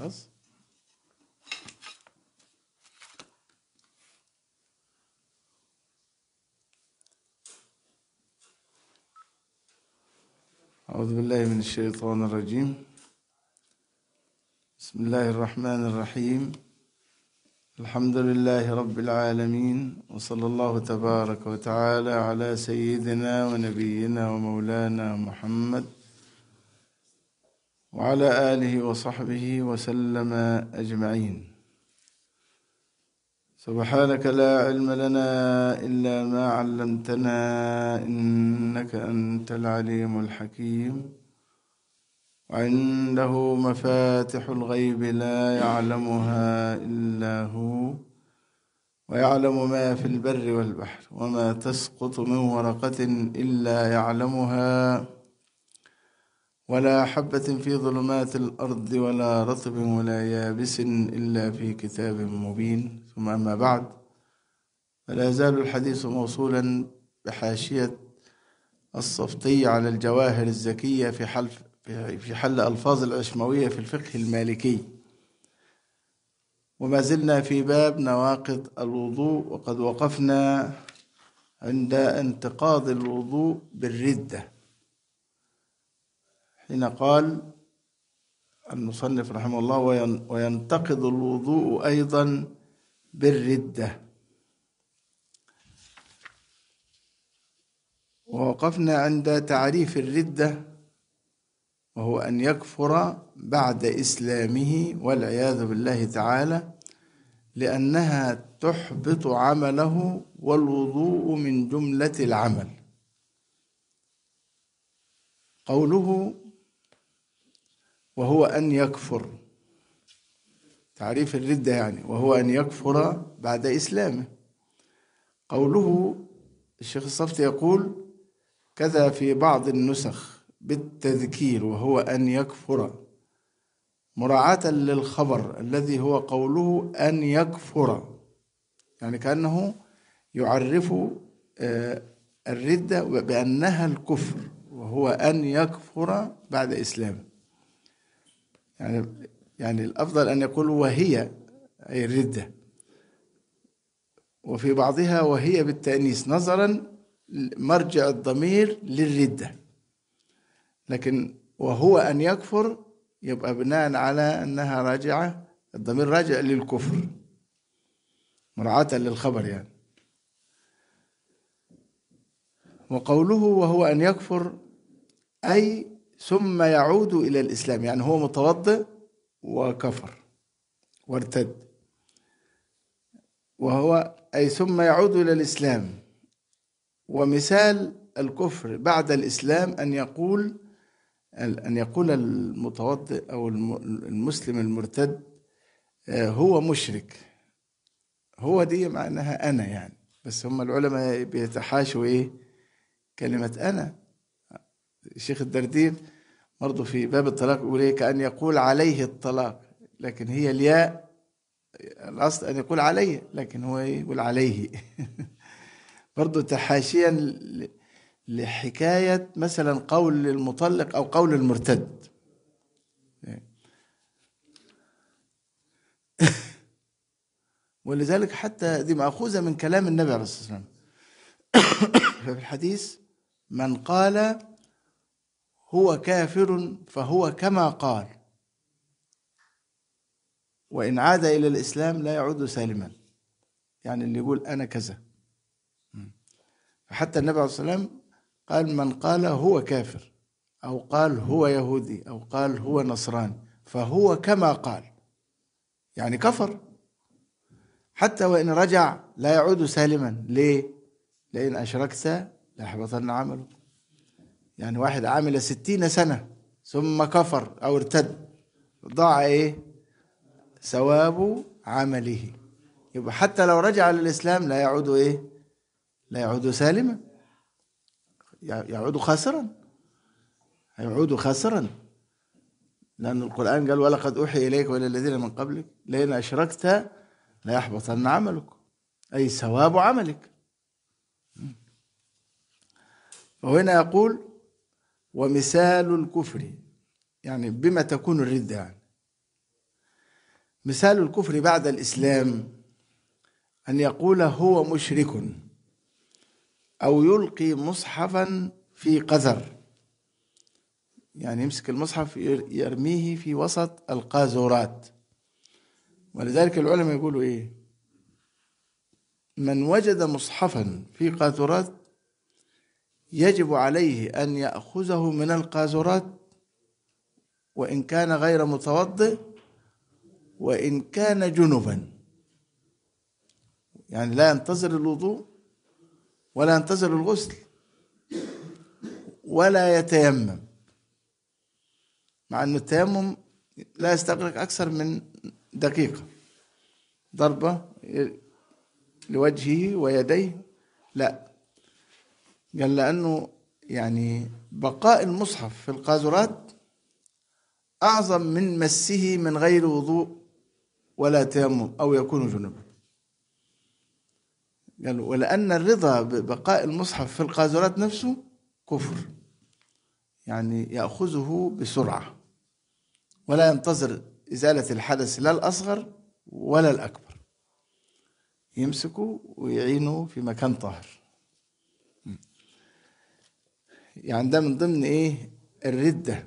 Was? أعوذ بالله من الشيطان الرجيم بسم الله الرحمن الرحيم الحمد لله رب العالمين وصلى الله تبارك وتعالى على سيدنا ونبينا ومولانا محمد وعلى آله وصحبه وسلم أجمعين سبحانك لا علم لنا إلا ما علمتنا إنك أنت العليم الحكيم عنده مفاتح الغيب لا يعلمها إلا هو ويعلم ما في البر والبحر وما تسقط من ورقة إلا يعلمها ولا حبة في ظلمات الأرض ولا رطب ولا يابس إلا في كتاب مبين ثم أما بعد فلا يزال الحديث موصولا بحاشية الصفتي على الجواهر الزكية في حل في حل ألفاظ العشموية في الفقه المالكي وما زلنا في باب نواقض الوضوء وقد وقفنا عند انتقاض الوضوء بالرده حين قال المصنف رحمه الله وينتقض الوضوء أيضا بالردة ووقفنا عند تعريف الردة وهو أن يكفر بعد إسلامه والعياذ بالله تعالى لأنها تحبط عمله والوضوء من جملة العمل قوله وهو أن يكفر تعريف الردة يعني وهو أن يكفر بعد إسلامه قوله الشيخ الصفتي يقول كذا في بعض النسخ بالتذكير وهو أن يكفر مراعاة للخبر الذي هو قوله أن يكفر يعني كأنه يعرف آه، الردة بأنها الكفر وهو أن يكفر بعد إسلامه يعني يعني الأفضل أن يقول وهي أي الردة وفي بعضها وهي بالتأنيث نظرا مرجع الضمير للردة لكن وهو أن يكفر يبقى بناء على أنها راجعة الضمير راجع للكفر مراعاة للخبر يعني وقوله وهو أن يكفر أي ثم يعود إلى الإسلام يعني هو متوضئ وكفر وارتد وهو أي ثم يعود إلى الإسلام ومثال الكفر بعد الإسلام أن يقول أن يقول المتوضئ أو المسلم المرتد آه، هو مشرك هو دي معناها أنا يعني بس هم العلماء بيتحاشوا إيه كلمة أنا الشيخ الدردين برضه في باب الطلاق يقول ايه كأن يقول عليه الطلاق لكن هي الياء الأصل أن يقول عليه لكن هو إيه؟ يقول عليه برضه تحاشيا لحكاية مثلا قول المطلق أو قول المرتد ولذلك حتى دي مأخوذة من كلام النبي عليه الصلاة والسلام ففي الحديث من قال هو كافر فهو كما قال وإن عاد إلى الإسلام لا يعود سالما يعني اللي يقول أنا كذا حتى النبي عليه الصلاة والسلام قال من قال هو كافر أو قال هو يهودي أو قال هو نصراني فهو كما قال يعني كفر حتى وإن رجع لا يعود سالما ليه؟ لان أشركت ليحبطن عملك يعني واحد عمل ستين سنة ثم كفر أو ارتد ضاع إيه ثواب عمله يبقى حتى لو رجع للإسلام لا يعود إيه لا يعود سالما يعود خاسرا يعود خاسرا لأن القرآن قال ولقد أوحي إليك وإلى الذين من قبلك لئن أشركت ليحبطن عملك أي ثواب عملك وهنا يقول ومثال الكفر يعني بما تكون الردة يعني مثال الكفر بعد الإسلام أن يقول هو مشرك أو يلقي مصحفا في قذر يعني يمسك المصحف يرميه في وسط القاذورات ولذلك العلماء يقولوا إيه من وجد مصحفا في قاذورات يجب عليه أن يأخذه من القاذورات وإن كان غير متوضئ وإن كان جنبا يعني لا ينتظر الوضوء ولا ينتظر الغسل ولا يتيمم مع أن التيمم لا يستغرق أكثر من دقيقة ضربة لوجهه ويديه لا قال لأنه يعني بقاء المصحف في القاذورات أعظم من مسه من غير وضوء ولا تيمم أو يكون جنبا قال ولأن الرضا ببقاء المصحف في القاذورات نفسه كفر يعني يأخذه بسرعة ولا ينتظر إزالة الحدث لا الأصغر ولا الأكبر يمسكه ويعينه في مكان طاهر يعني ده من ضمن ايه الردة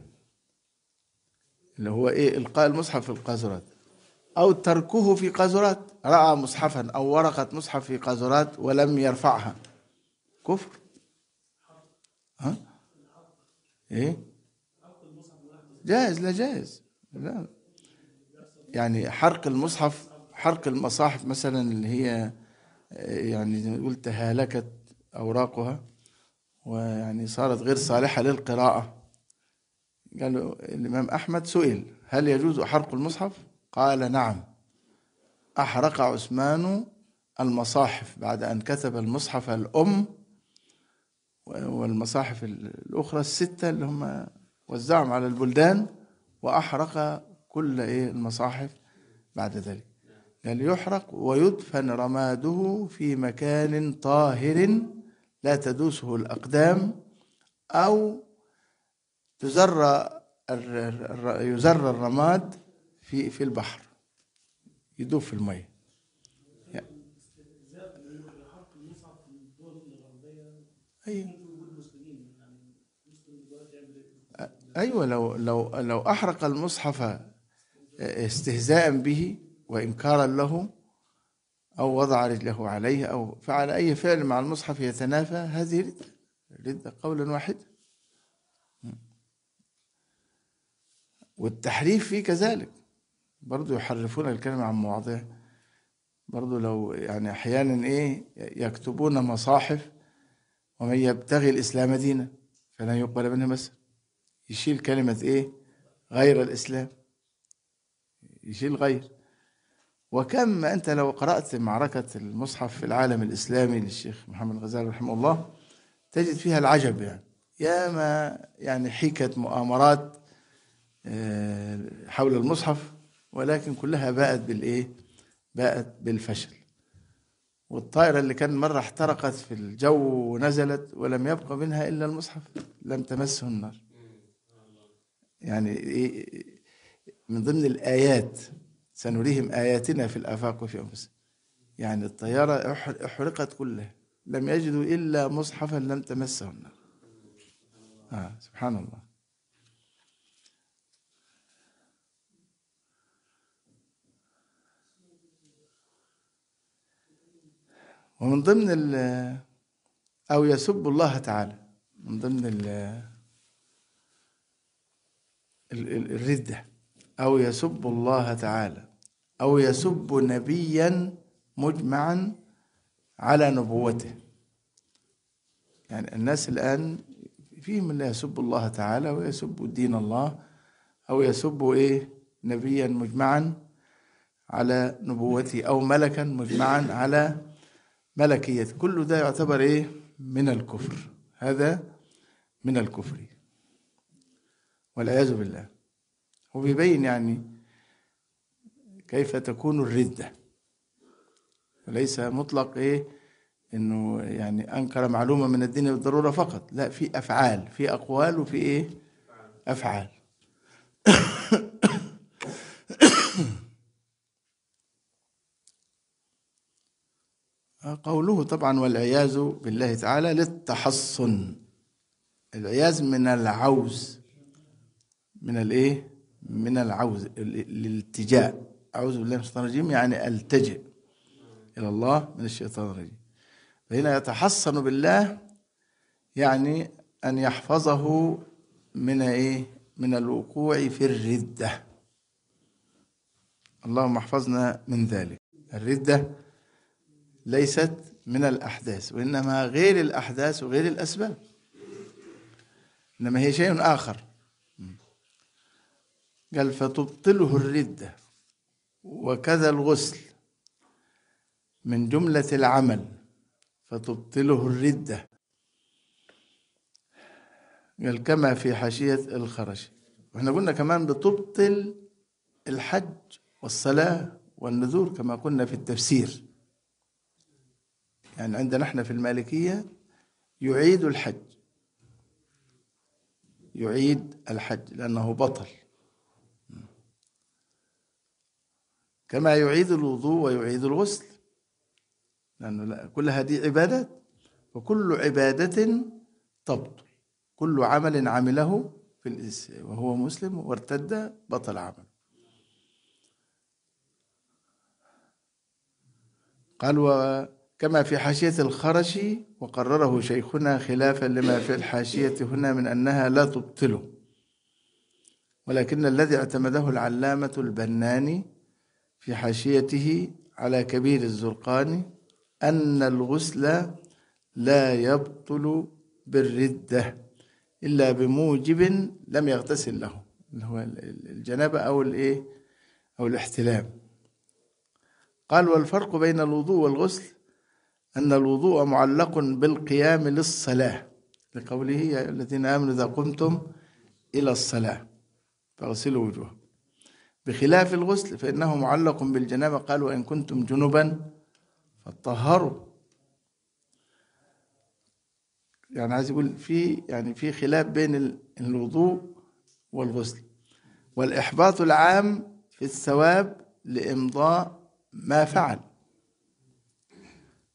اللي هو ايه القاء المصحف في القاذورات او تركه في قاذورات رأى مصحفا او ورقة مصحف في قاذورات ولم يرفعها كفر ها ايه جائز لا جائز لا يعني حرق المصحف حرق المصاحف مثلا اللي هي يعني زي ما قلت هلكت اوراقها ويعني صارت غير صالحة للقراءة قال الإمام أحمد سئل هل يجوز حرق المصحف قال نعم أحرق عثمان المصاحف بعد أن كتب المصحف الأم والمصاحف الأخرى الستة اللي هم وزعهم على البلدان وأحرق كل إيه المصاحف بعد ذلك قال يحرق ويدفن رماده في مكان طاهر لا تدوسه الأقدام أو تزر يزر الرماد في في البحر يدوب في المية أيوة. ايوه لو لو لو احرق المصحف استهزاء به وانكارا له أو وضع رجله عليه أو فعل أي فعل مع المصحف يتنافى هذه ردة ردة قولا واحدا والتحريف فيه كذلك برضو يحرفون الكلمة عن مواضعه برضو لو يعني أحيانا إيه يكتبون مصاحف ومن يبتغي الإسلام دينا فلن يقبل منه مثلا يشيل كلمة إيه غير الإسلام يشيل غير وكم أنت لو قرأت معركة المصحف في العالم الإسلامي للشيخ محمد الغزالي رحمه الله تجد فيها العجب يعني يا ما يعني حكت مؤامرات آه، حول المصحف ولكن كلها باءت بالإيه؟ باءت بالفشل والطائرة اللي كان مرة احترقت في الجو ونزلت ولم يبقى منها إلا المصحف لم تمسه النار يعني إيه من ضمن الآيات سنريهم آياتنا في الآفاق وفي أنفسهم يعني الطيارة أحرقت كلها لم يجدوا إلا مصحفا لم تمسه النار آه سبحان الله ومن ضمن ال أو يسب الله تعالى من ضمن ال الردة أو يسب الله تعالى أو يسب نبيا مجمعا على نبوته يعني الناس الآن فيهم من يسب الله تعالى ويسب دين الله أو يسب إيه نبيا مجمعا على نبوته أو ملكا مجمعا على ملكيته كل ده يعتبر إيه من الكفر هذا من الكفر والعياذ بالله وبيبين يعني كيف تكون الردة وليس مطلق إيه إنه يعني أنكر معلومة من الدين بالضرورة فقط لا في أفعال في أقوال وفي إيه أفعال قوله طبعا والعياذ بالله تعالى للتحصن العياذ من العوز من الايه من العوز الالتجاء أعوذ بالله من الشيطان الرجيم يعني ألتجئ إلى الله من الشيطان الرجيم فهنا يتحصن بالله يعني أن يحفظه من إيه من الوقوع في الردة اللهم احفظنا من ذلك الردة ليست من الأحداث وإنما غير الأحداث وغير الأسباب إنما هي شيء آخر قال فتبطله الردة وكذا الغسل من جملة العمل فتبطله الردة قال كما في حاشية الخرش واحنا قلنا كمان بتبطل الحج والصلاة والنذور كما قلنا في التفسير يعني عندنا احنا في المالكية يعيد الحج يعيد الحج لأنه بطل كما يعيد الوضوء ويعيد الغسل لأنه كل هذه عبادات وكل عبادة تبطل كل عمل عمله في الإسلام وهو مسلم وارتد بطل عمله قال وكما في حاشية الخرش وقرره شيخنا خلافا لما في الحاشية هنا من أنها لا تبطله ولكن الذي اعتمده العلامة البناني في حاشيته على كبير الزرقاني أن الغسل لا يبطل بالردة إلا بموجب لم يغتسل له اللي هو الجنابة أو الإيه أو الاحتلام قال والفرق بين الوضوء والغسل أن الوضوء معلق بالقيام للصلاة لقوله يا الذين آمنوا إذا قمتم إلى الصلاة فاغسلوا وجوهكم بخلاف الغسل فإنه معلق بالجنابة قال وإن كنتم جنبا فطهروا يعني عايز يقول في يعني في خلاف بين الوضوء والغسل والإحباط العام في الثواب لإمضاء ما فعل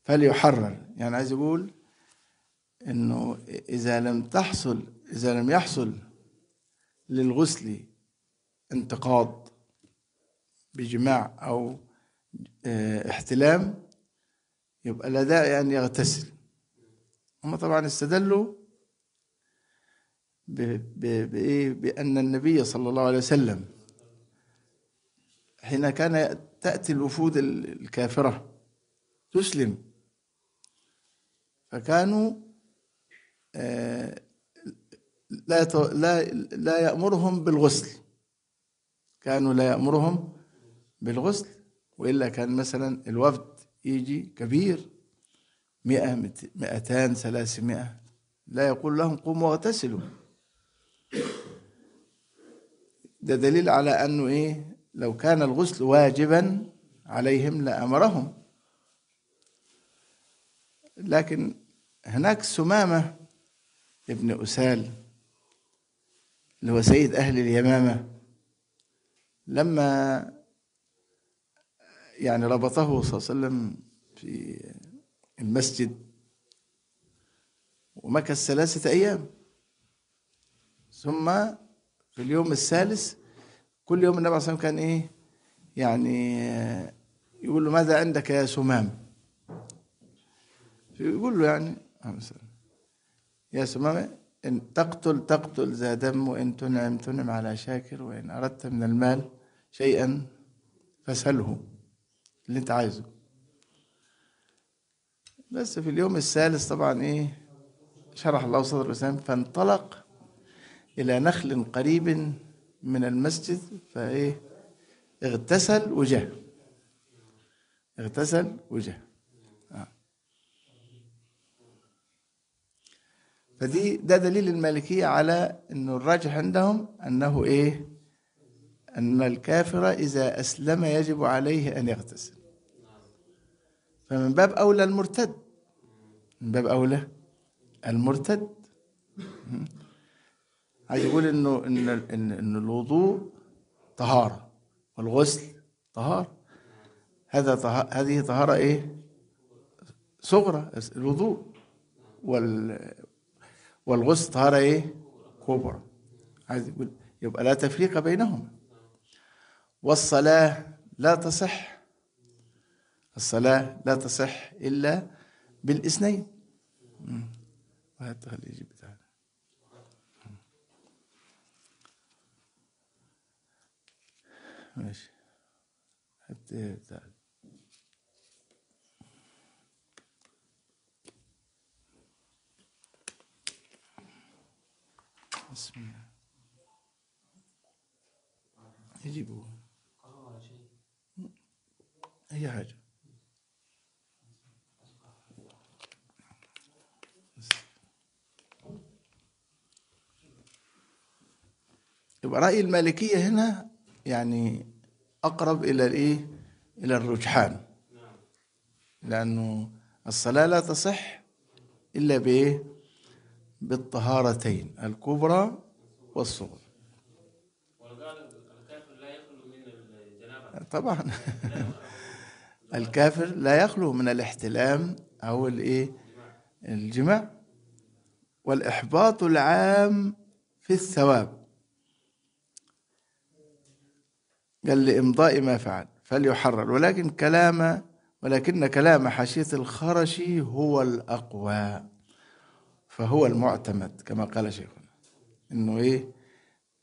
فليحرر يعني عايز يقول إنه إذا لم تحصل إذا لم يحصل للغسل انتقاض بجماع أو آه، احتلام يبقى لا داعي أن يغتسل هم طبعا استدلوا بإيه بأن النبي صلى الله عليه وسلم حين كان تأتي الوفود الكافرة تسلم فكانوا آه، لا لا لا يأمرهم بالغسل كانوا لا يأمرهم بالغسل وإلا كان مثلا الوفد يجي كبير مئة مئتان ثلاثمائة لا يقول لهم قوموا واغتسلوا ده دليل على أنه إيه لو كان الغسل واجبا عليهم لأمرهم لكن هناك سمامة ابن أسال اللي هو سيد أهل اليمامة لما يعني ربطه صلى الله عليه وسلم في المسجد ومكث ثلاثة أيام ثم في اليوم الثالث كل يوم النبي عليه الصلاة والسلام كان إيه يعني يقول له ماذا عندك يا سمام يقول له يعني يا سمام إن تقتل تقتل ذا دم وإن تنعم تنعم على شاكر وإن أردت من المال شيئا فاسأله اللي انت عايزه بس في اليوم الثالث طبعا ايه شرح الله صدر الإسلام فانطلق إلى نخل قريب من المسجد فإيه اغتسل وجه اغتسل وجه آه. فدي ده دليل المالكية على أنه الراجح عندهم أنه إيه أن الكافر إذا أسلم يجب عليه أن يغتسل فمن باب أولى المرتد من باب أولى المرتد عايز يقول إنه إن إن, إن الوضوء طهارة والغسل طهارة هذا طه... هذه طهارة إيه؟ صغرى الوضوء وال والغسل طهارة إيه؟ كبرى عايز يقول يبقى لا تفريق بينهما والصلاة لا تصح الصلاة لا تصح إلا بالإثنين ماشي حتى بسم الله يجيبوه اي حاجه يبقى رأي المالكية هنا يعني أقرب إلى الإيه؟ إلى الرجحان لأنه الصلاة لا تصح إلا بإيه؟ بالطهارتين الكبرى والصغرى طبعا الكافر لا يخلو من الاحتلام أو الإيه الجماع والإحباط العام في الثواب قال لإمضاء ما فعل فليحرر ولكن كلام ولكن كلام حشيث الخرشي هو الأقوى فهو المعتمد كما قال شيخنا انه ايه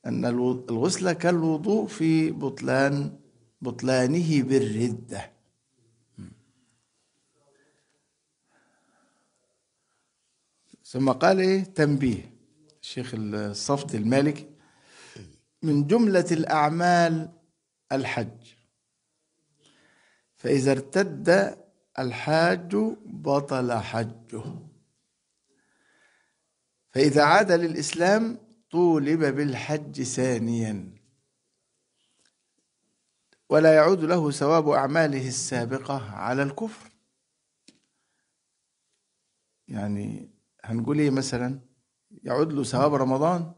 ان الغسل كالوضوء في بطلان بطلانه بالرده ثم قال ايه تنبيه الشيخ الصفت المالكي من جملة الأعمال الحج فإذا ارتد الحاج بطل حجه فإذا عاد للإسلام طولب بالحج ثانيا ولا يعود له ثواب أعماله السابقة على الكفر يعني هنقول ايه مثلا يعود له ثواب رمضان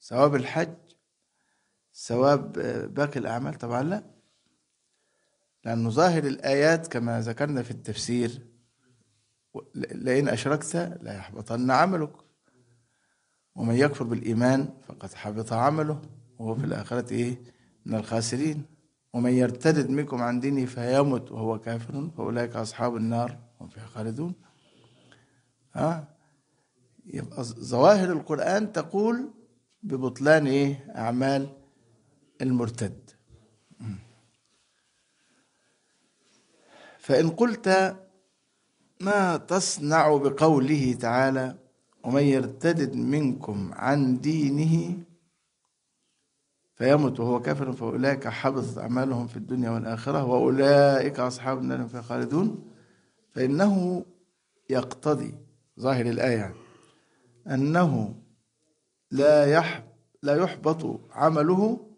ثواب الحج ثواب آه، باقي الاعمال طبعا لا لانه ظاهر الايات كما ذكرنا في التفسير لئن اشركت لا يحبطن عملك ومن يكفر بالايمان فقد حبط عمله وهو في الاخره ايه من الخاسرين ومن يرتد منكم عن دينه فيمت وهو كافر فاولئك اصحاب النار هم فيها خالدون ها آه. يبقى ظواهر القرآن تقول ببطلان إيه أعمال المرتد فإن قلت ما تصنع بقوله تعالى ومن يرتد منكم عن دينه فيمت وهو كافر فأولئك حبطت أعمالهم في الدنيا والآخرة وأولئك أصحاب النار فيها خالدون فإنه يقتضي ظاهر الآية يعني أنه لا يح لا يحبط عمله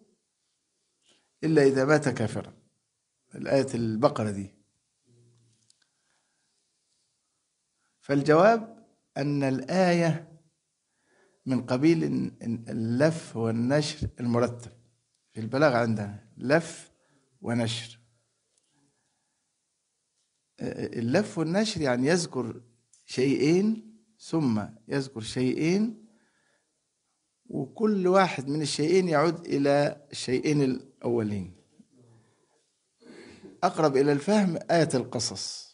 إلا إذا مات كافرا الآية البقرة دي فالجواب أن الآية من قبيل اللف والنشر المرتب في البلاغة عندنا لف ونشر آه، اللف والنشر يعني يذكر شيئين ثم يذكر شيئين وكل واحد من الشيئين يعود إلى الشيئين الأولين أقرب إلى الفهم آية القصص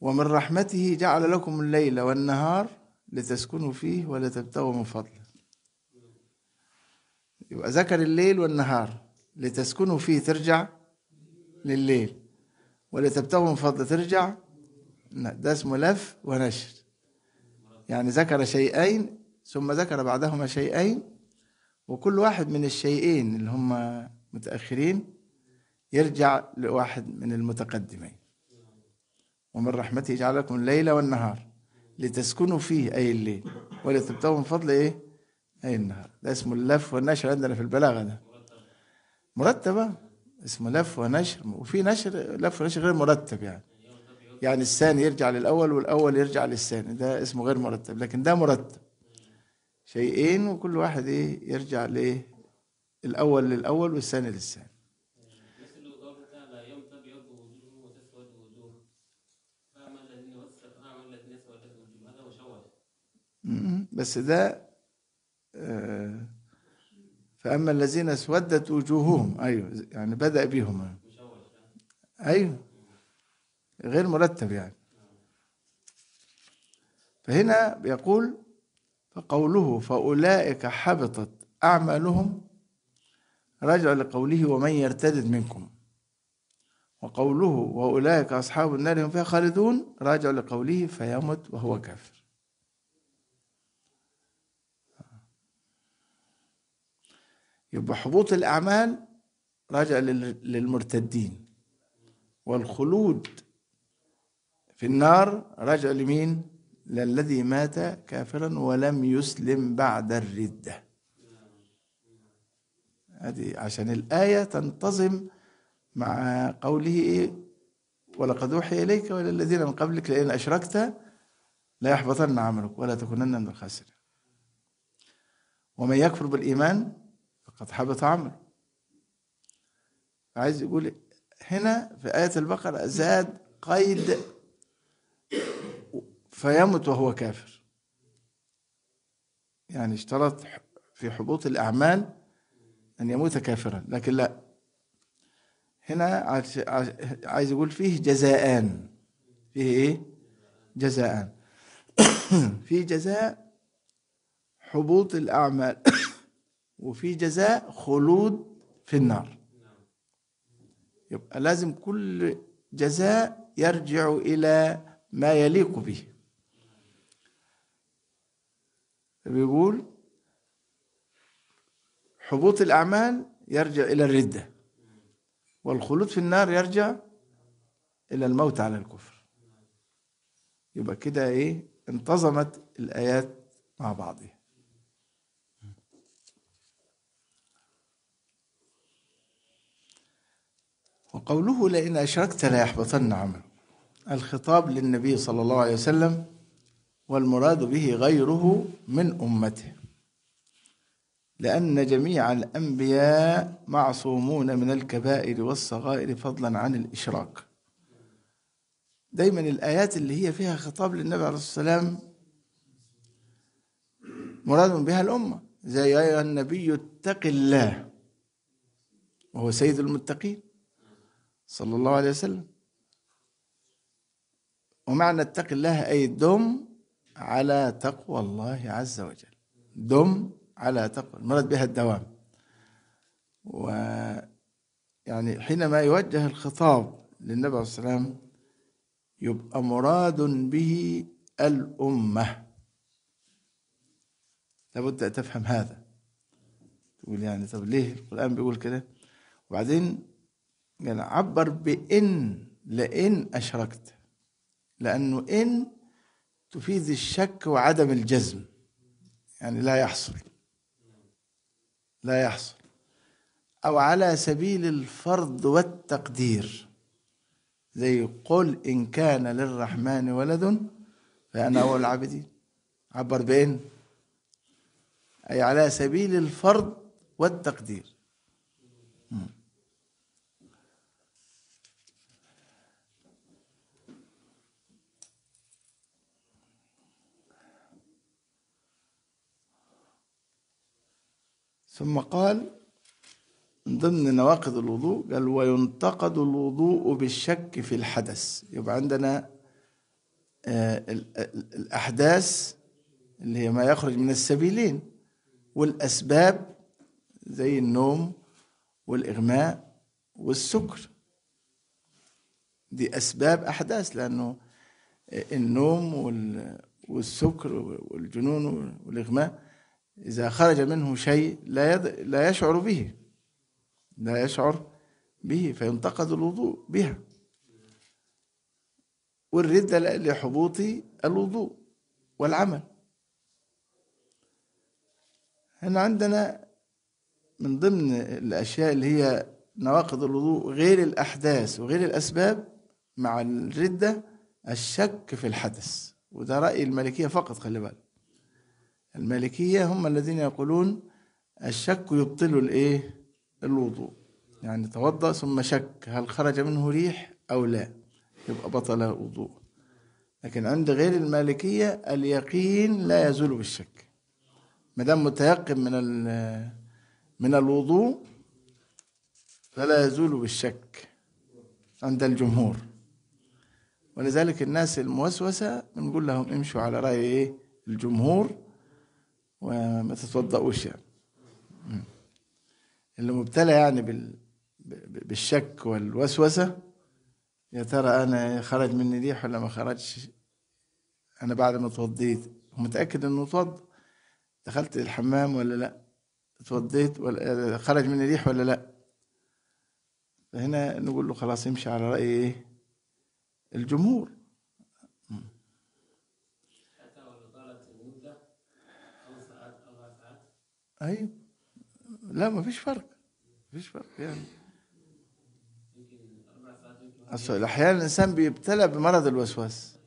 ومن رحمته جعل لكم الليل والنهار لتسكنوا فيه ولتبتغوا من فضله يبقى ذكر الليل والنهار لتسكنوا فيه ترجع لليل ولتبتغوا من فضله ترجع ده اسمه لف ونشر يعني ذكر شيئين ثم ذكر بعدهما شيئين وكل واحد من الشيئين اللي هم متأخرين يرجع لواحد من المتقدمين ومن رحمته يجعل لكم الليل والنهار لتسكنوا فيه أي الليل ولتبتغوا من فضل إيه أي النهار ده اسمه اللف والنشر عندنا في البلاغة ده مرتبة اسمه لف ونشر وفي نشر لف ونشر غير مرتب يعني يعني الثاني يرجع للأول والأول يرجع للثاني ده اسمه غير مرتب لكن ده مرتب شيئين وكل واحد إيه يرجع لإيه الأول للأول والثاني للثاني بس ده آه فأما الذين اسودت وجوههم أيوه يعني بدأ بهم أيوه غير مرتب يعني فهنا بيقول فقوله فأولئك حبطت أعمالهم رجع لقوله ومن يرتد منكم وقوله وأولئك أصحاب النار هم فيها خالدون راجع لقوله فيمت وهو كافر يبقى حبوط الأعمال راجع للمرتدين والخلود في النار رجع لمين للذي مات كافرا ولم يسلم بعد الردة هذه عشان الآية تنتظم مع قوله إيه ولقد أوحي إليك وإلى الذين من قبلك لئن أشركت لا يحبطن عملك ولا تكونن من الخاسرين ومن يكفر بالإيمان فقد حبط عمله عايز يقول هنا في آية البقرة زاد قيد فيمت وهو كافر يعني اشترط في حبوط الأعمال أن يموت كافرا لكن لا هنا عايز يقول فيه جزاءان فيه إيه جزاءان في جزاء حبوط الأعمال وفي جزاء خلود في النار يبقى لازم كل جزاء يرجع إلى ما يليق به بيقول حبوط الأعمال يرجع إلى الردة والخلود في النار يرجع إلى الموت على الكفر يبقى كده إيه انتظمت الآيات مع بعضها وقوله لئن أشركت لا يحبطن عملك الخطاب للنبي صلى الله عليه وسلم والمراد به غيره من أمته لأن جميع الأنبياء معصومون من الكبائر والصغائر فضلا عن الإشراك دايما الآيات اللي هي فيها خطاب للنبي عليه الصلاة والسلام مراد بها الأمة زي يا النبي اتق الله وهو سيد المتقين صلى الله عليه وسلم ومعنى اتق الله أي دم على تقوى الله عز وجل دم على تقوى المرض بها الدوام و يعني حينما يوجه الخطاب للنبي عليه الصلاة والسلام يبقى مراد به الأمة لابد أن تفهم هذا تقول يعني طب ليه القرآن بيقول كده وبعدين يعني عبر بإن لإن أشركت لأنه إن تفيد الشك وعدم الجزم يعني لا يحصل لا يحصل أو على سبيل الفرض والتقدير زي قل إن كان للرحمن ولد فأنا أول العابدين عبر بين أي على سبيل الفرض والتقدير ثم قال من ضمن نواقض الوضوء قال وينتقد الوضوء بالشك في الحدث يبقى عندنا آه، الأحداث اللي هي ما يخرج من السبيلين والأسباب زي النوم والإغماء والسكر دي أسباب أحداث لأنه آه، النوم والسكر والجنون والإغماء إذا خرج منه شيء لا يد... لا يشعر به لا يشعر به فينتقد الوضوء بها والردة لحبوط الوضوء والعمل هنا عندنا من ضمن الأشياء اللي هي نواقض الوضوء غير الأحداث وغير الأسباب مع الردة الشك في الحدث وده رأي الملكية فقط خلي بالك المالكية هم الذين يقولون الشك يبطل الايه الوضوء يعني توضأ ثم شك هل خرج منه ريح أو لا يبقى بطل الوضوء لكن عند غير المالكية اليقين لا يزول بالشك ما دام متيقن من من الوضوء فلا يزول بالشك عند الجمهور ولذلك الناس الموسوسة بنقول لهم امشوا على رأي ايه الجمهور وما تتوضأوش يعني اللي مبتلى يعني بال بالشك والوسوسة يا ترى أنا خرج مني ريح ولا ما خرجش أنا بعد ما اتوضيت ومتأكد إنه اتوضى دخلت الحمام ولا لأ اتوضيت ولا خرج مني ريح ولا لأ فهنا نقول له خلاص امشي على رأي إيه؟ الجمهور ايوه لا ما فيش فرق ما فيش فرق يعني أحيانا الإنسان بيبتلى بمرض الوسواس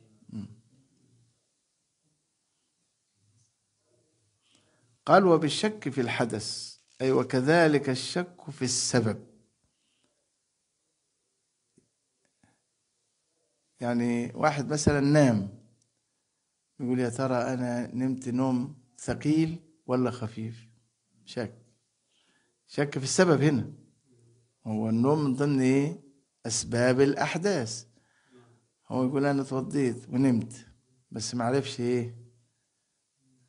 قال وبالشك في الحدث أي وكذلك الشك في السبب يعني واحد مثلا نام يقول يا ترى أنا نمت نوم ثقيل ولا خفيف شك شك في السبب هنا هو النوم من ضمن ايه اسباب الاحداث هو يقول انا اتوضيت ونمت بس ما عرفش ايه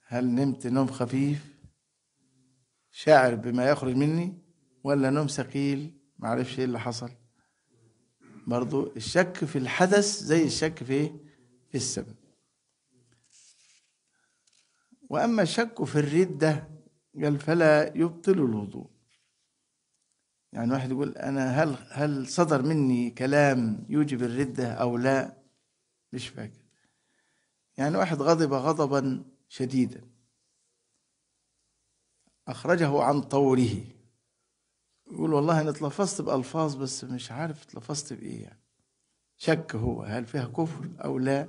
هل نمت نوم خفيف شاعر بما يخرج مني ولا نوم ثقيل ما عرفش ايه اللي حصل برضو الشك في الحدث زي الشك في ايه في السبب واما الشك في الردة قال فلا يبطل الوضوء يعني واحد يقول أنا هل هل صدر مني كلام يوجب الردة أو لا مش فاكر يعني واحد غضب غضبا شديدا أخرجه عن طوره يقول والله أنا اتلفظت بألفاظ بس مش عارف اتلفظت بإيه يعني شك هو هل فيها كفر أو لا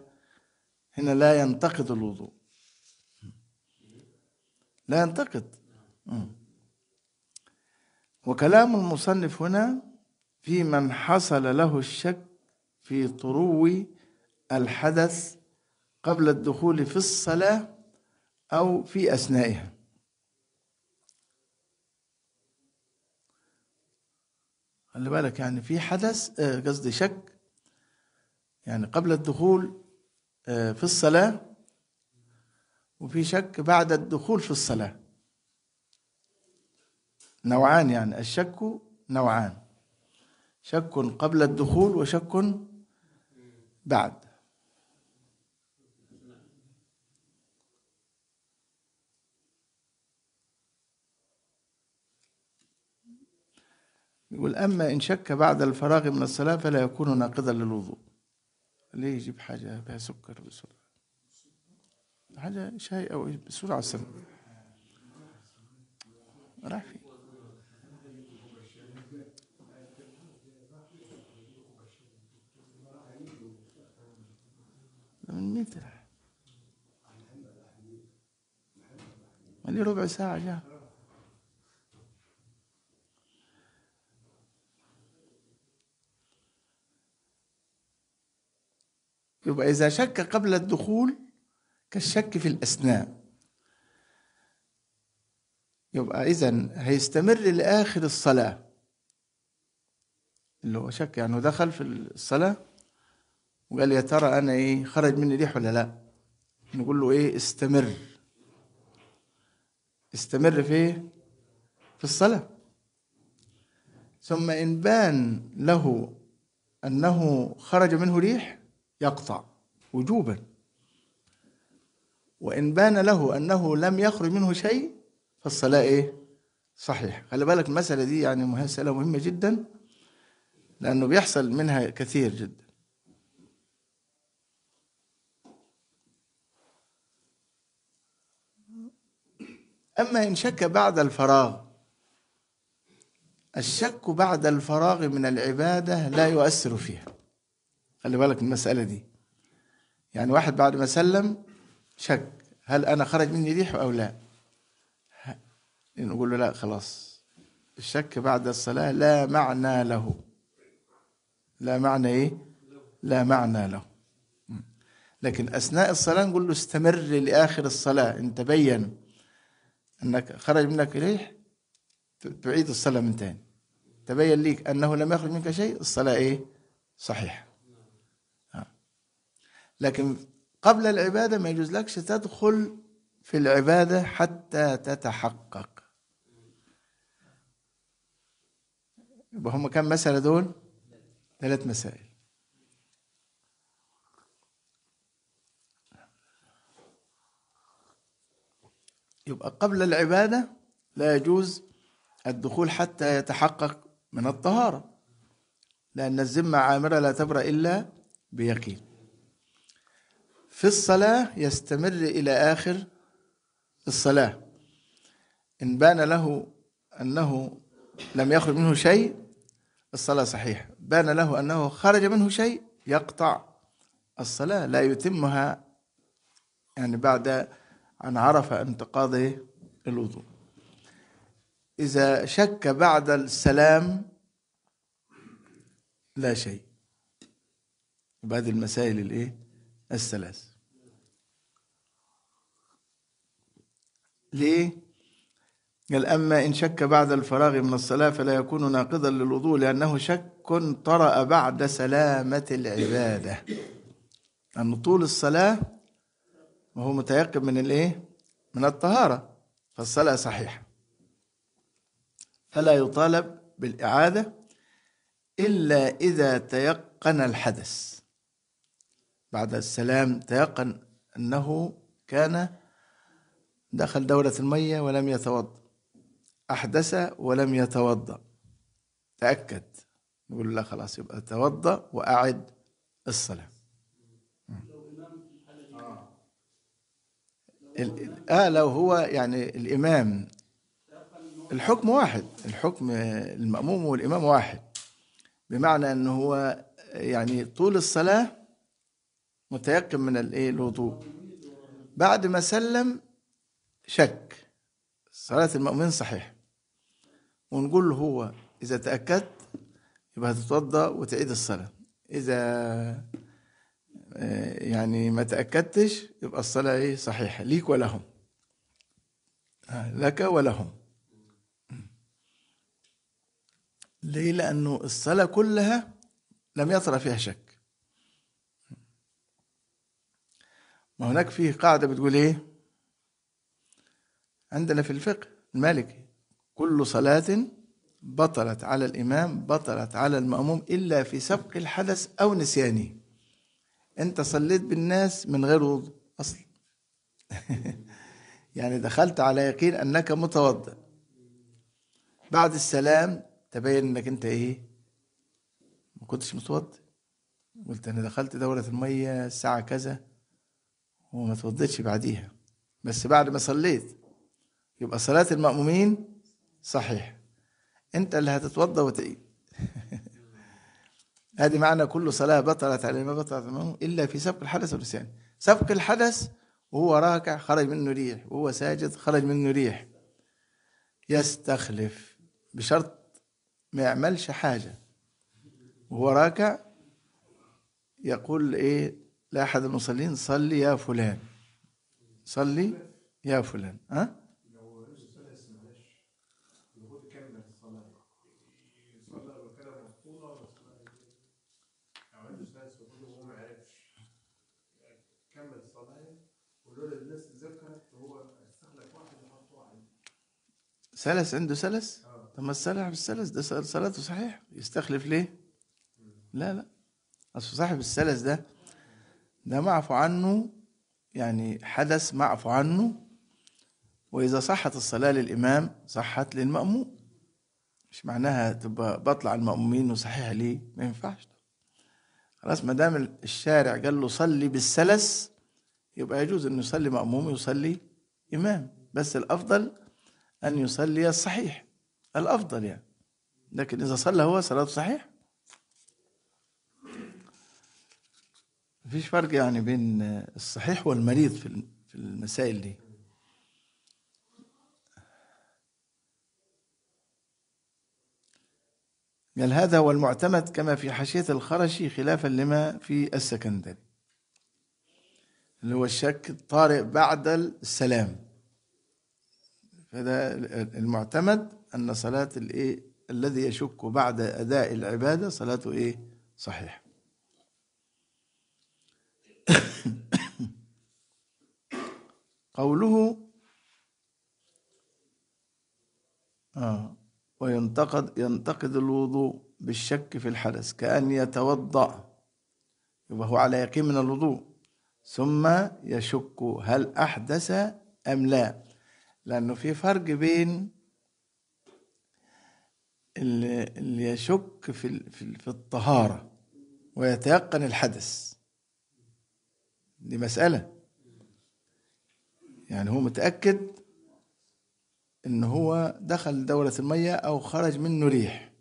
هنا لا ينتقد الوضوء لا ينتقد وكلام المصنف هنا في من حصل له الشك في طرو الحدث قبل الدخول في الصلاة أو في أثنائها خلي بالك يعني في حدث آه، قصدي شك يعني قبل الدخول آه، في الصلاة وفي شك بعد الدخول في الصلاة نوعان يعني الشك نوعان شك قبل الدخول وشك بعد يقول أما إن شك بعد الفراغ من الصلاة فلا يكون ناقضا للوضوء ليه يجيب حاجة فيها سكر بسرعة على شاي أو بسرعة سن راح فين من مين تلعب مالي ربع ساعة جاء يبقى إذا شك قبل الدخول كالشك في الأسنان يبقى إذا هيستمر لآخر الصلاة اللي هو شك يعني دخل في الصلاة وقال يا ترى أنا إيه خرج مني ريح ولا لأ نقول له إيه استمر استمر في إيه في الصلاة ثم إن بان له أنه خرج منه ريح يقطع وجوبا وإن بان له أنه لم يخرج منه شيء فالصلاة إيه؟ صحيح خلي بالك المسألة دي يعني مسألة مهمة جدا لأنه بيحصل منها كثير جدا أما إن شك بعد الفراغ الشك بعد الفراغ من العبادة لا يؤثر فيها خلي بالك المسألة دي يعني واحد بعد ما سلم شك هل انا خرج مني ريح او لا نقول له لا خلاص الشك بعد الصلاة لا معنى له لا معنى ايه لا معنى له لكن اثناء الصلاة نقول له استمر لاخر الصلاة ان تبين انك خرج منك ريح تعيد الصلاة من تاني تبين ليك انه لم يخرج منك شيء الصلاة ايه صحيحة آه. لكن قبل العباده ما يجوز لكش تدخل في العباده حتى تتحقق يبقى هم كم مساله دول ثلاث مسائل يبقى قبل العباده لا يجوز الدخول حتى يتحقق من الطهاره لان الذمه عامره لا تبرا الا بيقين في الصلاة يستمر إلى آخر الصلاة إن بان له أنه لم يخرج منه شيء الصلاة صحيحة بان له أنه خرج منه شيء يقطع الصلاة لا يتمها يعني بعد أن عرف انتقاض الوضوء إذا شك بعد السلام لا شيء وبهذه المسائل الإيه الثلاث ليه؟ قال أما إن شك بعد الفراغ من الصلاة فلا يكون ناقضا للوضوء لأنه شك طرأ بعد سلامة العبادة أن طول الصلاة وهو متيقن من الإيه؟ من الطهارة فالصلاة صحيحة فلا يطالب بالإعادة إلا إذا تيقن الحدث بعد السلام تيقن أنه كان دخل دورة المية ولم يتوضأ أحدث ولم يتوضأ تأكد نقول لا خلاص يبقى توضأ وأعد الصلاة آه لو هو يعني الإمام الحكم واحد الحكم المأموم والإمام واحد بمعنى أن هو يعني طول الصلاة متيقن من الإيه الوضوء بعد ما سلم شك صلاة المؤمن صحيح ونقول له هو إذا تأكدت يبقى هتتوضأ وتعيد الصلاة إذا آه، يعني ما تأكدتش يبقى الصلاة إيه صحيحة ليك ولهم آه، لك ولهم ليه لأنه الصلاة كلها لم يطرأ فيها شك ما هناك فيه قاعدة بتقول إيه عندنا في الفقه المالكي كل صلاة بطلت على الإمام بطلت على المأموم إلا في سبق الحدث أو نسيانه أنت صليت بالناس من غير وضوء أصلا يعني دخلت على يقين أنك متوضأ بعد السلام تبين أنك أنت إيه ما كنتش متوضأ قلت أنا دخلت دورة المية الساعة كذا وما توضيتش بعديها بس بعد ما صليت يبقى صلاة المأمومين صحيح انت اللي هتتوضى وتعيد هذه معنى كل صلاة بطلت على ما بطلت المأموم إلا في سبق الحدث والنسيان سبق الحدث وهو راكع خرج منه ريح وهو ساجد خرج منه ريح يستخلف بشرط ما يعملش حاجة وهو راكع يقول إيه لأحد المصلين صلي يا فلان صلي يا فلان ها أه؟ سلس عنده سلس آه. طب ما السلع بالسلس ده صلاته صحيح يستخلف ليه لا لا اصل صاحب السلس ده ده معفو عنه يعني حدث معفو عنه واذا صحت الصلاه للامام صحت للماموم مش معناها تبقى بطلع المامومين وصحيح ليه ما ينفعش خلاص ما دام الشارع قال له صلي بالسلس يبقى يجوز انه يصلي ماموم ويصلي امام بس الافضل أن يصلي الصحيح الأفضل يعني لكن إذا صلى هو صلاة صحيح مفيش فرق يعني بين الصحيح والمريض في في المسائل دي قال هذا هو المعتمد كما في حاشية الخرشي خلافا لما في السكندري اللي هو الشك الطارئ بعد السلام فده المعتمد أن صلاة الإيه الذي يشك بعد أداء العبادة صلاته إيه صحيحة قوله آه وينتقد ينتقد الوضوء بالشك في الحدث كأن يتوضأ يبقى هو على يقين من الوضوء ثم يشك هل أحدث أم لا لأنه في فرق بين اللي يشك في في الطهارة ويتيقن الحدث دي مسألة يعني هو متأكد إن هو دخل دورة المية أو خرج منه ريح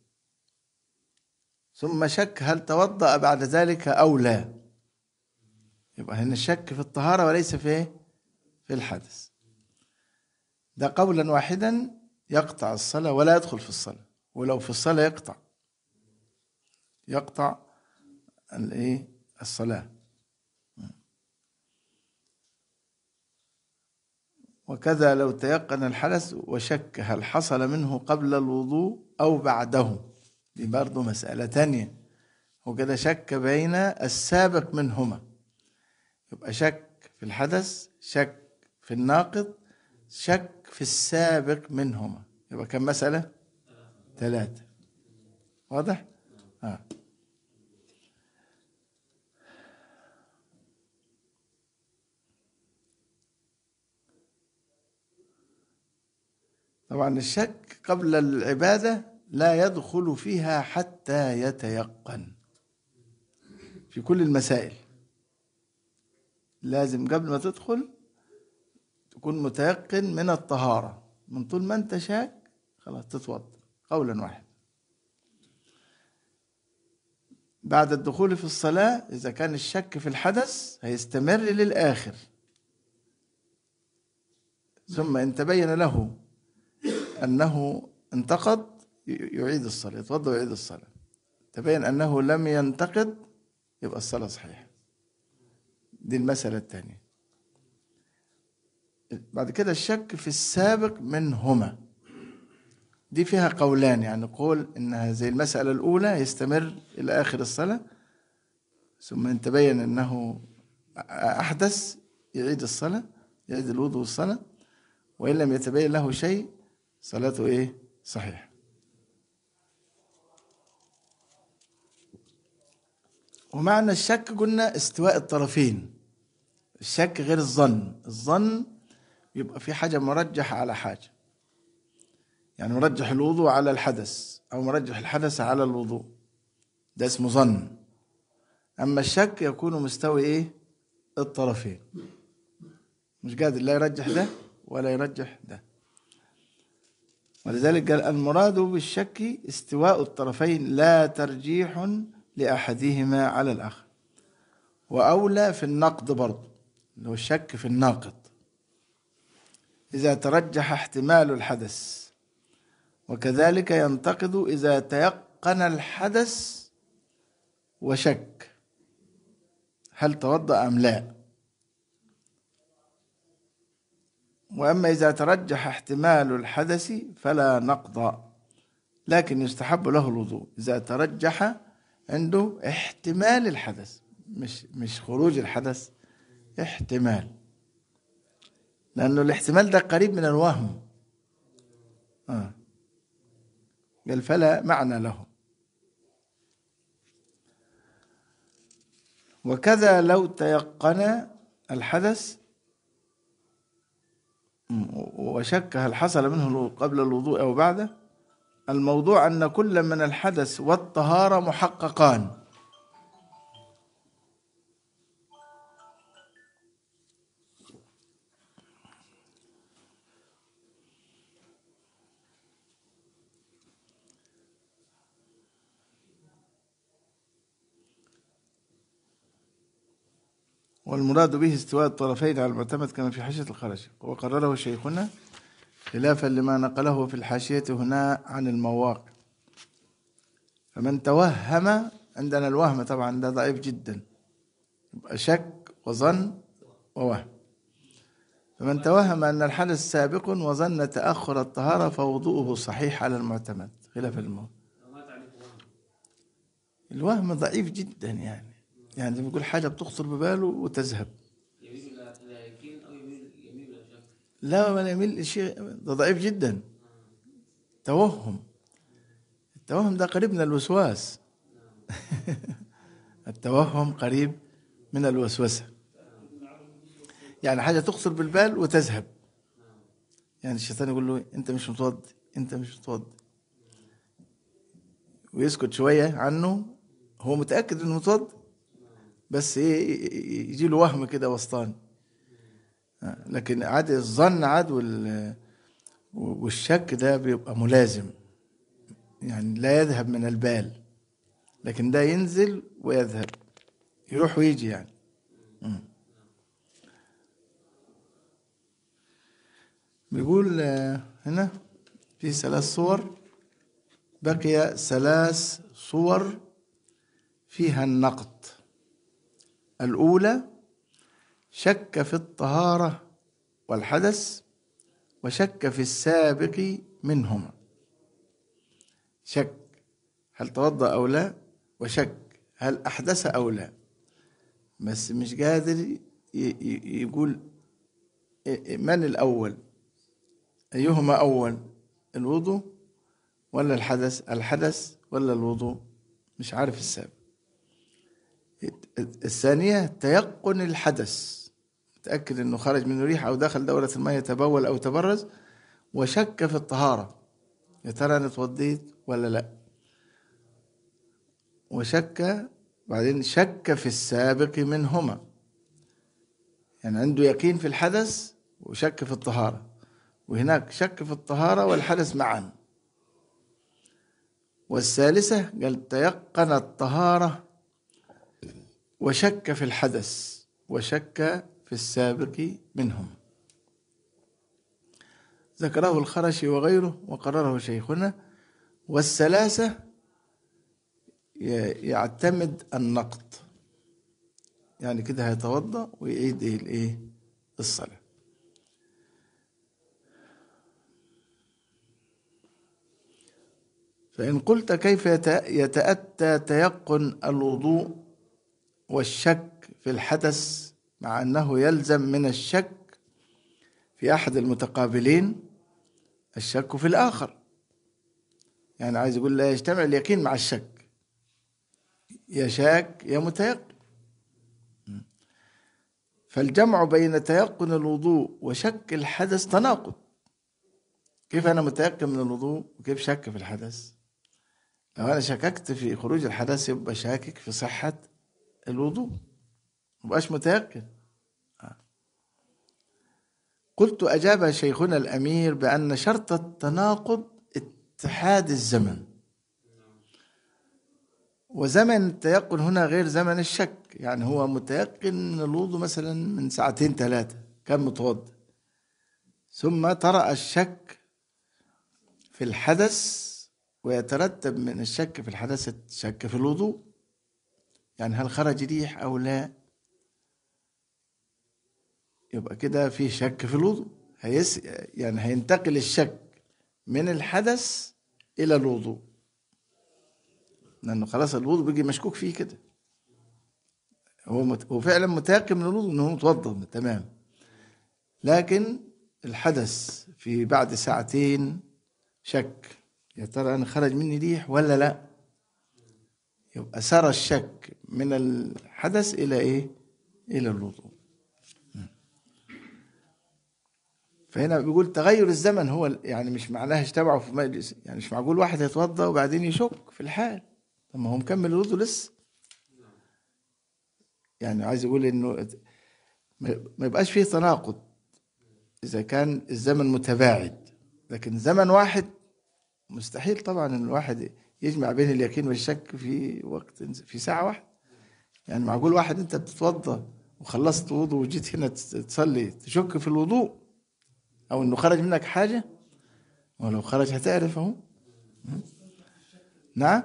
ثم شك هل توضأ بعد ذلك أو لا يبقى هنا الشك في الطهارة وليس في في الحدث ده قولا واحدا يقطع الصلاة ولا يدخل في الصلاة ولو في الصلاة يقطع يقطع الايه الصلاة وكذا لو تيقن الحدث وشك هل حصل منه قبل الوضوء أو بعده دي برضه مسألة تانية وكذا شك بين السابق منهما يبقى شك في الحدث شك في الناقض شك في السابق منهما يبقى كم مسألة ثلاثة واضح آه. طبعا الشك قبل العبادة لا يدخل فيها حتى يتيقن في كل المسائل لازم قبل ما تدخل تكون متيقن من الطهارة من طول ما انت شاك خلاص تتوضا قولا واحد بعد الدخول في الصلاة إذا كان الشك في الحدث هيستمر للآخر ثم إن تبين له أنه انتقد يعيد الصلاة يتوضأ ويعيد الصلاة تبين أنه لم ينتقد يبقى الصلاة صحيحة دي المسألة الثانية بعد كده الشك في السابق منهما دي فيها قولان يعني قول انها زي المسألة الأولى يستمر إلى آخر الصلاة ثم إن تبين أنه أحدث يعيد الصلاة يعيد الوضوء والصلاة وإن لم يتبين له شيء صلاته إيه صحيح ومعنى الشك قلنا استواء الطرفين الشك غير الظن الظن يبقى في حاجة مرجحة على حاجة يعني مرجح الوضوء على الحدث أو مرجح الحدث على الوضوء ده اسمه ظن أما الشك يكون مستوي إيه الطرفين مش قادر لا يرجح ده ولا يرجح ده ولذلك قال المراد بالشك استواء الطرفين لا ترجيح لأحدهما على الآخر وأولى في النقد برضه اللي هو الشك في الناقد إذا ترجح احتمال الحدث وكذلك ينتقد إذا تيقن الحدث وشك هل توضأ أم لا وأما إذا ترجح احتمال الحدث فلا نقض لكن يستحب له الوضوء إذا ترجح عنده احتمال الحدث مش مش خروج الحدث احتمال لأنه الاحتمال ده قريب من الوهم آه. قال فلا معنى له وكذا لو تيقن الحدث وشك هل حصل منه قبل الوضوء أو بعده الموضوع أن كل من الحدث والطهارة محققان والمراد به استواء الطرفين على المعتمد كما في حاشية الخرج وقرره شيخنا خلافا لما نقله في الحاشية هنا عن المواقع فمن توهم عندنا الوهم طبعا ده ضعيف جدا شك وظن ووهم فمن توهم أن الحدث سابق وظن تأخر الطهارة فوضوءه صحيح على المعتمد خلاف الموت الوهم ضعيف جدا يعني يعني زي ما بيقول حاجة بتخطر بباله وتذهب لا من يميل شيء ده ضعيف جدا توهم التوهم ده قريب من الوسواس التوهم قريب من الوسوسة يعني حاجة تخطر بالبال وتذهب يعني الشيطان يقول له أنت مش متوضي أنت مش متوضي ويسكت شوية عنه هو متأكد إنه متوضي بس إيه،, إيه،, إيه،, ايه يجي له وهم كده وسطاني آه، لكن عاد الظن عاد والشك ده بيبقى ملازم يعني لا يذهب من البال لكن ده ينزل ويذهب يروح ويجي يعني بيقول آه، هنا في ثلاث صور بقي ثلاث صور فيها النقد الأولى شك في الطهارة والحدث وشك في السابق منهما شك هل توضأ أو لا وشك هل أحدث أو لا بس مش قادر يقول من الأول أيهما أول الوضوء ولا الحدث الحدث ولا الوضوء مش عارف السابق الثانية تيقن الحدث متأكد أنه خرج منه ريح أو دخل دورة الماء يتبول أو تبرز وشك في الطهارة يا ترى أنا توضيت ولا لأ وشك بعدين شك في السابق منهما يعني عنده يقين في الحدث وشك في الطهارة وهناك شك في الطهارة والحدث معا والثالثة قال تيقن الطهارة وشك في الحدث وشك في السابق منهم ذكره الخرشي وغيره وقرره شيخنا والثلاثة يعتمد النقط يعني كده هيتوضأ ويعيد إيه الايه الصلاة فإن قلت كيف يتأتى تيقن الوضوء والشك في الحدث مع انه يلزم من الشك في احد المتقابلين الشك في الاخر يعني عايز يقول لا يجتمع اليقين مع الشك يا شاك يا متيقن فالجمع بين تيقن الوضوء وشك الحدث تناقض كيف انا متيقن من الوضوء وكيف شك في الحدث لو انا شككت في خروج الحدث يبقى شاكك في صحه الوضوء مبقاش متيقن قلت أجاب شيخنا الأمير بأن شرط التناقض اتحاد الزمن وزمن التيقن هنا غير زمن الشك يعني هو متيقن من الوضوء مثلا من ساعتين ثلاثة كان متوضئ ثم طرأ الشك في الحدث ويترتب من الشك في الحدث الشك في الوضوء يعني هل خرج ريح أو لا يبقى كده في شك في الوضوء هيس يعني هينتقل الشك من الحدث إلى الوضوء لأنه خلاص الوضوء بيجي مشكوك فيه كده هو مت... هو فعلا متيقن من الوضوء إنه هو متوضأ تمام لكن الحدث في بعد ساعتين شك يا ترى أنا خرج مني ريح ولا لأ يبقى سار الشك من الحدث إلى إيه؟ إلى الوضوء فهنا بيقول تغير الزمن هو يعني مش معناه اشتبعوا في مجلس يعني مش معقول واحد يتوضا وبعدين يشك في الحال طب ما هو مكمل الوضوء لسه يعني عايز يقول انه ما يبقاش فيه تناقض اذا كان الزمن متباعد لكن زمن واحد مستحيل طبعا ان الواحد يجمع بين اليقين والشك في وقت في ساعة واحدة يعني معقول واحد أنت بتتوضأ وخلصت وضوء وجيت هنا تصلي تشك في الوضوء أو إنه خرج منك حاجة ولو خرج هتعرف أهو نعم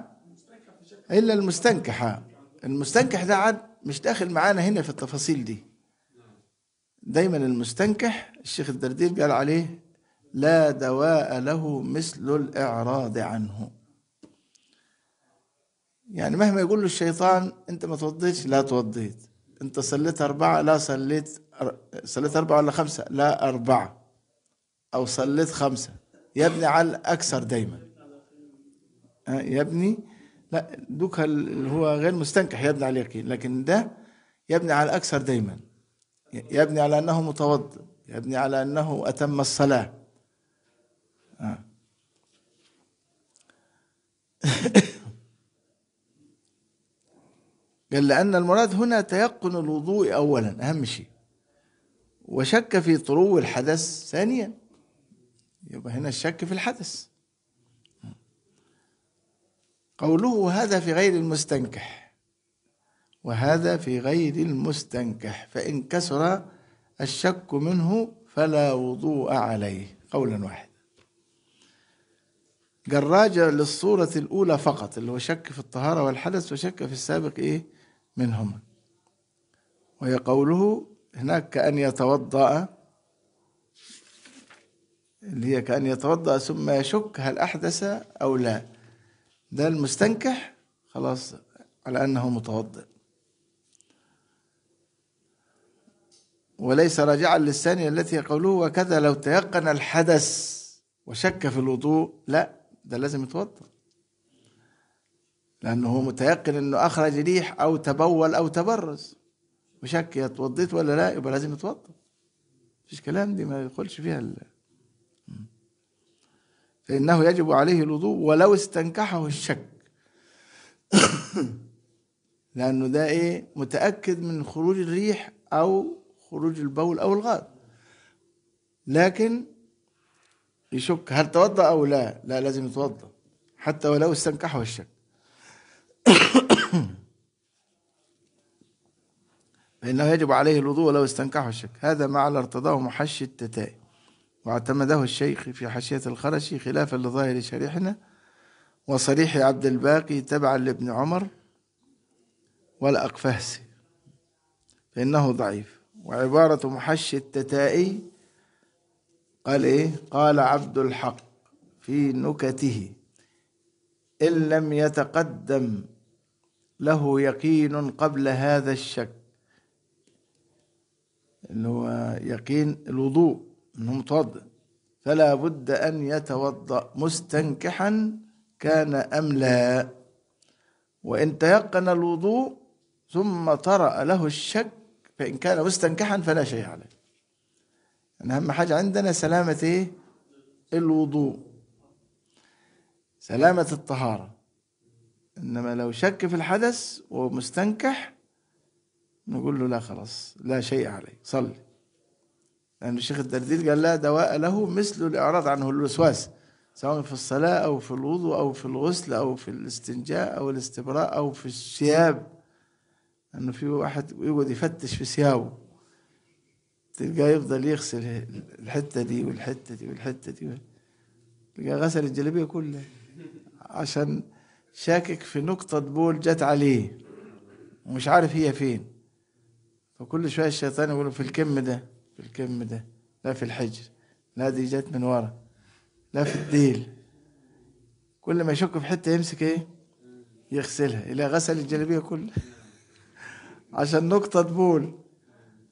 إلا المستنكح المستنكح ده عاد مش داخل معانا هنا في التفاصيل دي دايما المستنكح الشيخ الدردير قال عليه لا دواء له مثل الإعراض عنه يعني مهما يقول له الشيطان انت ما توضيتش لا توضيت انت صليت أربعة لا صليت صليت أربعة ولا خمسة لا أربعة أو صليت خمسة يبني على الأكثر دايما آه، يبني لا دوك اللي هو غير مستنكح يبني على اليقين لكن ده يبني على الأكثر دايما يبني على أنه متوضئ يبني على أنه أتم الصلاة آه. قال لأن المراد هنا تيقن الوضوء أولا أهم شيء وشك في طرو الحدث ثانيا يبقى هنا الشك في الحدث قوله هذا في غير المستنكح وهذا في غير المستنكح فإن كسر الشك منه فلا وضوء عليه قولا واحد جراجة للصورة الأولى فقط اللي هو شك في الطهارة والحدث وشك في السابق إيه منهما وهي قوله هناك كأن يتوضأ اللي هي كأن يتوضأ ثم يشك هل أحدث أو لا ده المستنكح خلاص على أنه متوضئ وليس راجعا للثانية التي قوله وكذا لو تيقن الحدث وشك في الوضوء لا ده لازم يتوضأ لأنه متيقن أنه أخرج ريح أو تبول أو تبرز وشك يا توضيت ولا لا يبقى لازم يتوضا مفيش كلام دي ما يدخلش فيها ال... فإنه يجب عليه الوضوء ولو استنكحه الشك لأنه ده إيه متأكد من خروج الريح أو خروج البول أو الغاز لكن يشك هل توضأ أو لا لا لازم يتوضأ حتى ولو استنكحه الشك فإنه يجب عليه الوضوء لو استنكحه الشك هذا مع ارتضاه محشي التتائي واعتمده الشيخ في حاشية الخرشي خلافا لظاهر شريحنا وصريح عبد الباقي تبعا لابن عمر والأقفهسي فإنه ضعيف وعبارة محشي التتائي قال إيه قال عبد الحق في نكته إن لم يتقدم له يقين قبل هذا الشك اللي هو يقين الوضوء انه متوضئ فلا بد ان يتوضا مستنكحا كان ام لا وان تيقن الوضوء ثم طرا له الشك فان كان مستنكحا فلا شيء عليه يعني اهم حاجه عندنا سلامه ايه الوضوء سلامه الطهاره انما لو شك في الحدث ومستنكح نقول له لا خلاص لا شيء عليه صلي لأن الشيخ الدرديل قال لا دواء له مثل الإعراض عنه الوسواس سواء في الصلاة أو في الوضوء أو في الغسل أو في الاستنجاء أو الاستبراء أو في الثياب أنه في واحد يقعد يفتش في ثيابه تلقاه يفضل يغسل الحتة دي والحتة دي والحتة دي تلقاه غسل الجلابية كلها عشان شاكك في نقطة بول جت عليه ومش عارف هي فين فكل شوية الشيطان يقول في الكم ده في الكم ده لا في الحجر لا دي جت من ورا لا في الديل كل ما يشك في حتة يمسك ايه يغسلها إلى غسل الجلابية كلها عشان نقطة بول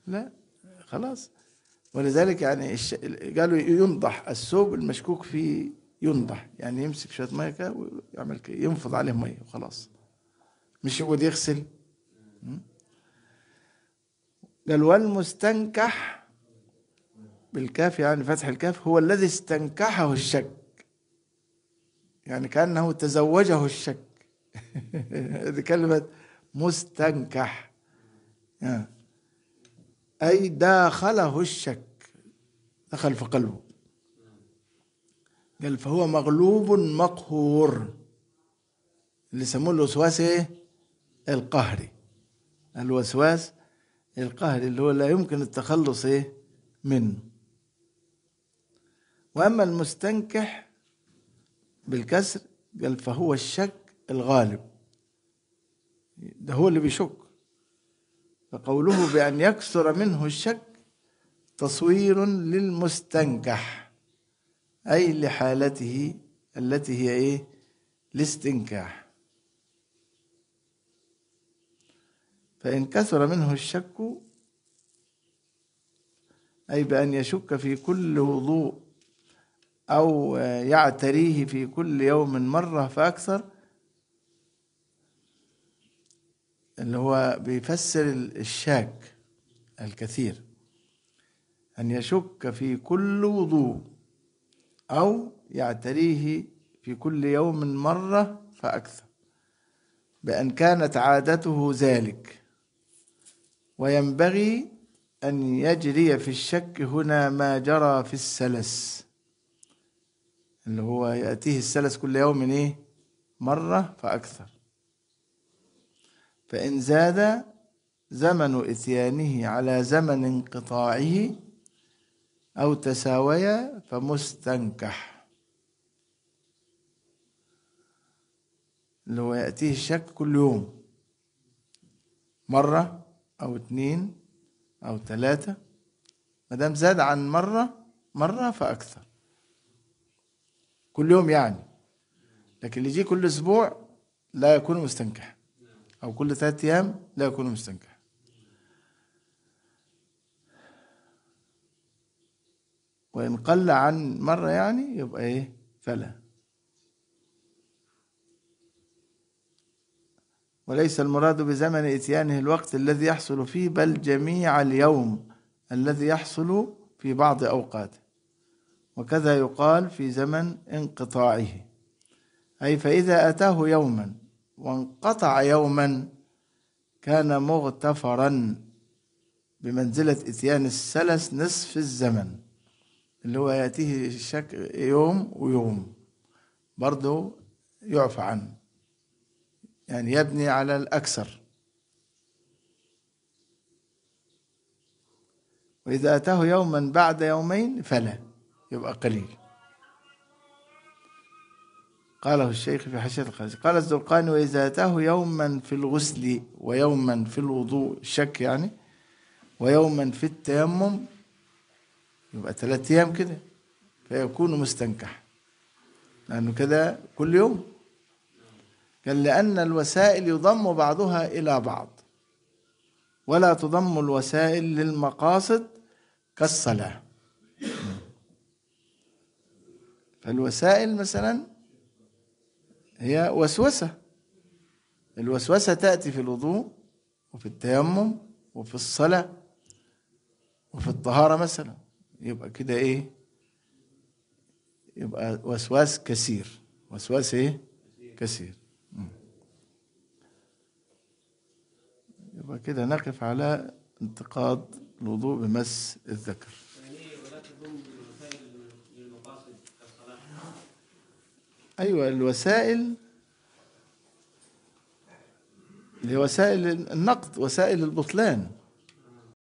لا خلاص ولذلك يعني قالوا ينضح الثوب المشكوك فيه ينضح يعني يمسك شويه ميه كده ويعمل كده ينفض عليه ميه وخلاص مش يقعد يغسل قال والمستنكح بالكاف يعني فتح الكاف هو الذي استنكحه الشك يعني كأنه تزوجه الشك هذه كلمة مستنكح آه. أي داخله الشك دخل في قلبه قال فهو مغلوب مقهور اللي سموه الوسواس ايه القهري الوسواس القهري اللي هو لا يمكن التخلص ايه منه واما المستنكح بالكسر قال فهو الشك الغالب ده هو اللي بيشك فقوله بأن يكثر منه الشك تصوير للمستنكح أي لحالته التي هي إيه الاستنكاح فإن كثر منه الشك أي بأن يشك في كل وضوء أو يعتريه في كل يوم مرة فأكثر اللي هو بيفسر الشاك الكثير أن يشك في كل وضوء أو يعتريه في كل يوم مرة فأكثر بأن كانت عادته ذلك وينبغي أن يجري في الشك هنا ما جرى في السلس اللي هو يأتيه السلس كل يوم من إيه؟ مرة فأكثر فإن زاد زمن إتيانه على زمن انقطاعه أو تساويا فمستنكح اللي هو يأتيه الشك كل يوم مرة أو اتنين أو تلاتة ما دام زاد عن مرة مرة فأكثر كل يوم يعني لكن اللي يجي كل أسبوع لا يكون مستنكح أو كل ثلاثة أيام لا يكون مستنكح وإن قل عن مرة يعني يبقى إيه فلا وليس المراد بزمن إتيانه الوقت الذي يحصل فيه بل جميع اليوم الذي يحصل في بعض أوقاته وكذا يقال في زمن انقطاعه أي فإذا أتاه يوما وانقطع يوما كان مغتفرا بمنزلة إتيان السلس نصف الزمن اللي هو يأتيه الشك يوم ويوم برضه يعفى عنه يعني يبني على الأكثر وإذا أتاه يوما بعد يومين فلا يبقى قليل قاله الشيخ في حاشية القاسي قال الزرقاني وإذا أتاه يوما في الغسل ويوما في الوضوء الشك يعني ويوما في التيمم يبقى ثلاثة أيام كده فيكون مستنكح لأنه كده كل يوم قال لأن الوسائل يضم بعضها إلى بعض ولا تضم الوسائل للمقاصد كالصلاة فالوسائل مثلا هي وسوسة الوسوسة تأتي في الوضوء وفي التيمم وفي الصلاة وفي الطهارة مثلا يبقى كده ايه يبقى وسواس كثير وسواس ايه كثير يبقى كده نقف على انتقاد الوضوء بمس الذكر ايوه الوسائل لوسائل النقد وسائل البطلان